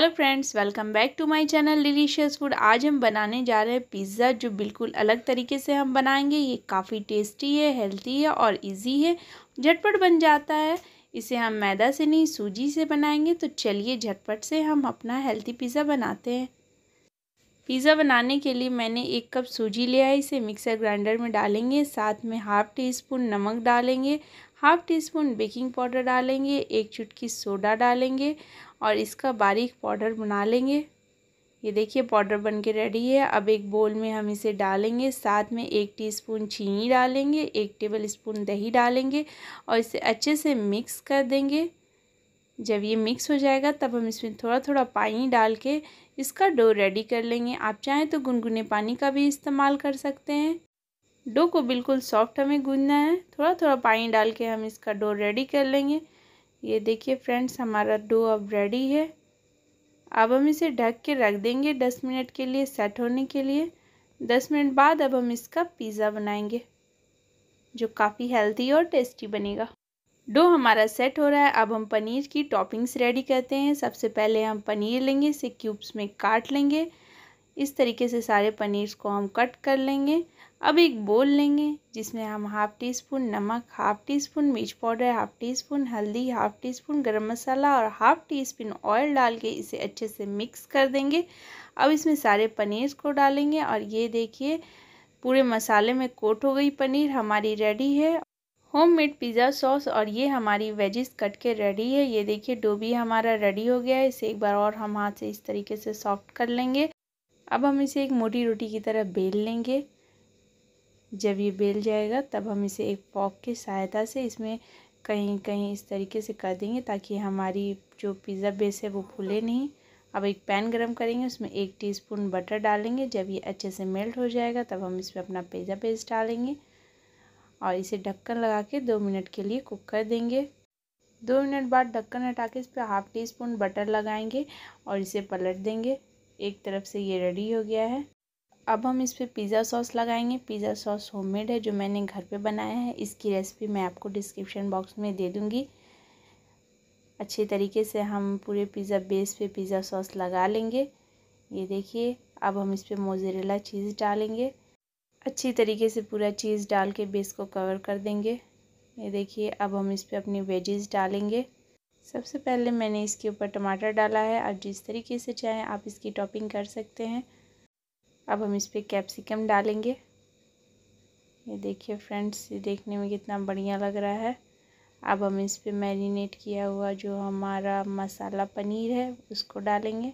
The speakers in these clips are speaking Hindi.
hello friends welcome back to my channel delicious food आज हम बनाने जा रहे हैं पिज़्ज़ा जो बिल्कुल अलग तरीके से हम बनाएंगे ये काफ़ी टेस्टी है हेल्थी है और इजी है झटपट बन जाता है इसे हम मैदा से नहीं सूजी से बनाएंगे तो चलिए झटपट से हम अपना हेल्थी पिज़्ज़ा बनाते हैं पिज़्ज़ा बनाने के लिए मैंने एक कप सूजी लिया है इसे मिक्सर ग्राइंडर में डालेंगे साथ में हाफ़ टी स्पून नमक डालेंगे half teaspoon baking powder डालेंगे एक चुटकी सोडा डालेंगे और इसका बारीक पाउडर बना लेंगे ये देखिए पाउडर बन के रेडी है अब एक बोल में हम इसे डालेंगे साथ में एक टीस्पून चीनी डालेंगे एक टेबल स्पून दही डालेंगे और इसे अच्छे से मिक्स कर देंगे जब ये मिक्स हो जाएगा तब हम इसमें थोड़ा थोड़ा पानी डाल के इसका डो रेडी कर लेंगे आप चाहें तो गुनगुने पानी का भी इस्तेमाल कर सकते हैं डो को बिल्कुल सॉफ्ट हमें गूंदना है थोड़ा थोड़ा पानी डाल के हम इसका डो रेडी कर लेंगे ये देखिए फ्रेंड्स हमारा डो अब रेडी है अब हम इसे ढक के रख देंगे दस मिनट के लिए सेट होने के लिए दस मिनट बाद अब हम इसका पिज़्ज़ा बनाएंगे जो काफ़ी हेल्थी और टेस्टी बनेगा डो हमारा सेट हो रहा है अब हम पनीर की टॉपिंग्स रेडी करते हैं सबसे पहले हम पनीर लेंगे इसे क्यूब्स में काट लेंगे इस तरीके से सारे पनीर को हम कट कर लेंगे अब एक बोल लेंगे जिसमें हम हाफ़ टी स्पून नमक हाफ़ टी स्पून मिर्च पाउडर हाफ़ टी स्पून हल्दी हाफ़ टी स्पून गर्म मसाला और हाफ़ टी स्पून ऑयल डाल के इसे अच्छे से मिक्स कर देंगे अब इसमें सारे पनीर को डालेंगे और ये देखिए पूरे मसाले में कोट हो गई पनीर हमारी रेडी है होम मेड पिज़्ज़ा सॉस और ये हमारी वेजिस कट के रेडी है ये देखिए डो भी हमारा रेडी हो गया है इसे एक बार और हम हाथ से इस तरीके से सॉफ्ट कर लेंगे अब हम इसे एक मोटी रोटी की तरह बेल लेंगे जब ये बेल जाएगा तब हम इसे एक पॉक की सहायता से इसमें कहीं कहीं इस तरीके से कर देंगे ताकि हमारी जो पिज़्ज़ा बेस है वो फूले नहीं अब एक पैन गरम करेंगे उसमें एक टीस्पून बटर डालेंगे जब ये अच्छे से मेल्ट हो जाएगा तब हम इसमें अपना पिज़्ज़ा पेस्ट डालेंगे और इसे ढक्कन लगा के दो मिनट के लिए कुक कर देंगे दो मिनट बाद ढक्कन हटा के इस पर हाफ़ टी स्पून बटर लगाएंगे और इसे पलट देंगे एक तरफ से ये रेडी हो गया है अब हम इस पर पिज़्ज़ा सॉस लगाएंगे पिज़्ज़ा सॉस होममेड है जो मैंने घर पे बनाया है इसकी रेसिपी मैं आपको डिस्क्रिप्शन बॉक्स में दे दूँगी अच्छे तरीके से हम पूरे पिज़्ज़ा बेस पे पिज़्ज़ा सॉस लगा लेंगे ये देखिए अब हम इस पर मोज़रेला चीज़ डालेंगे अच्छी तरीके से पूरा चीज़ डाल के बेस को कवर कर देंगे ये देखिए अब हम इस पर अपनी वेजेस डालेंगे सबसे पहले मैंने इसके ऊपर टमाटर डाला है आप जिस तरीके से चाहें आप इसकी टॉपिंग कर सकते हैं अब हम इस पर कैप्सिकम डालेंगे ये देखिए फ्रेंड्स ये देखने में कितना बढ़िया लग रहा है अब हम इस पर मैरिनेट किया हुआ जो हमारा मसाला पनीर है उसको डालेंगे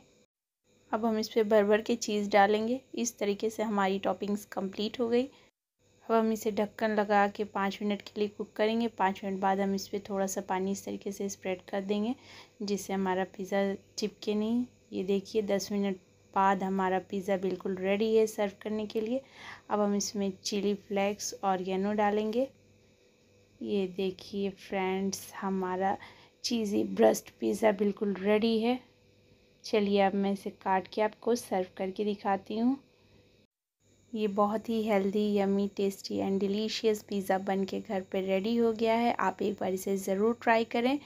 अब हम इस पर भर भर के चीज़ डालेंगे इस तरीके से हमारी टॉपिंग्स कंप्लीट हो गई अब हम इसे ढक्कन लगा के पाँच मिनट के लिए कुक करेंगे पाँच मिनट बाद हम इस पर थोड़ा सा पानी इस तरीके से स्प्रेड कर देंगे जिससे हमारा पिज़्ज़ा चिपके नहीं ये देखिए दस मिनट बाद हमारा पिज़्ज़ा बिल्कुल रेडी है सर्व करने के लिए अब हम इसमें चिली फ्लेक्स और येनो डालेंगे ये देखिए फ्रेंड्स हमारा चीज़ी ब्रस्ट पिज़्ज़ा बिल्कुल रेडी है चलिए अब मैं इसे काट के आपको सर्व करके दिखाती हूँ ये बहुत ही healthy yummy tasty and delicious pizza बन के घर पे रेडी हो गया है आप एक बार इसे ज़रूर ट्राई करें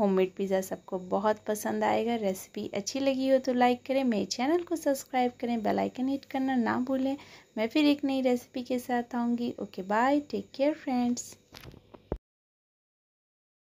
होममेड पिज़्ज़ा सबको बहुत पसंद आएगा रेसिपी अच्छी लगी हो तो लाइक करें मेरे चैनल को सब्सक्राइब करें बेल आइकन हिट करना ना भूलें मैं फिर एक नई रेसिपी के साथ आऊँगी okay bye take care friends